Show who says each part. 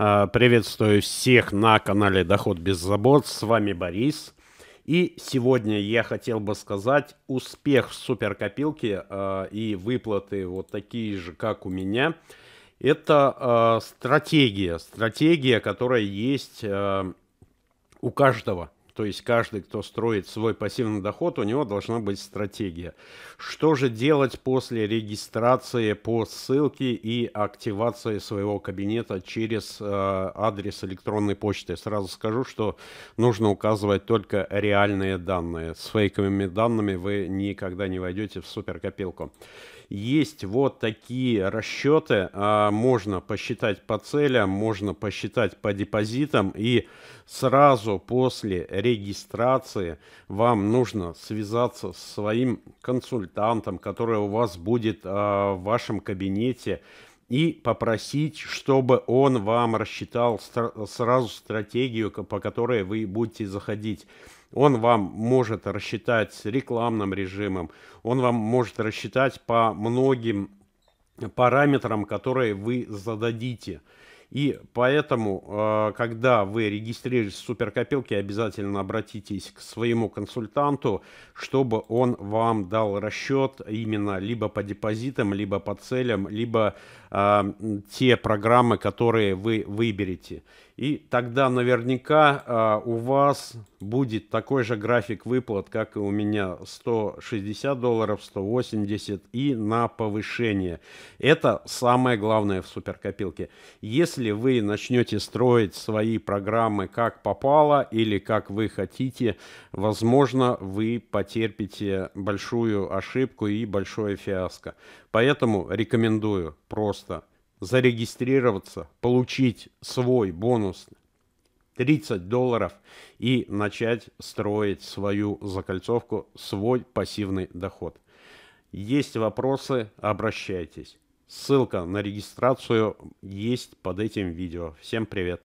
Speaker 1: А, приветствую всех на канале Доход без забот. С вами Борис. И сегодня я хотел бы сказать, успех в суперкопилке а, и выплаты вот такие же, как у меня, это а, стратегия. Стратегия, которая есть у каждого. То есть каждый, кто строит свой пассивный доход, у него должна быть стратегия. Что же делать после регистрации по ссылке и активации своего кабинета через э, адрес электронной почты? Сразу скажу, что нужно указывать только реальные данные. С фейковыми данными вы никогда не войдете в суперкопилку. Есть вот такие расчеты. Э, можно посчитать по целям, можно посчитать по депозитам. И сразу после регистрации регистрации вам нужно связаться с своим консультантом, который у вас будет э, в вашем кабинете, и попросить, чтобы он вам рассчитал стра- сразу стратегию, по которой вы будете заходить. Он вам может рассчитать с рекламным режимом, он вам может рассчитать по многим параметрам, которые вы зададите. И поэтому, э, когда вы регистрируетесь в суперкопилке, обязательно обратитесь к своему консультанту, чтобы он вам дал расчет именно либо по депозитам, либо по целям, либо э, те программы, которые вы выберете. И тогда наверняка э, у вас будет такой же график выплат, как и у меня, 160 долларов, 180 и на повышение. Это самое главное в суперкопилке. Если если вы начнете строить свои программы как попало или как вы хотите, возможно, вы потерпите большую ошибку и большое фиаско. Поэтому рекомендую просто зарегистрироваться, получить свой бонус 30 долларов и начать строить свою закольцовку, свой пассивный доход. Есть вопросы, обращайтесь. Ссылка на регистрацию есть под этим видео. Всем привет!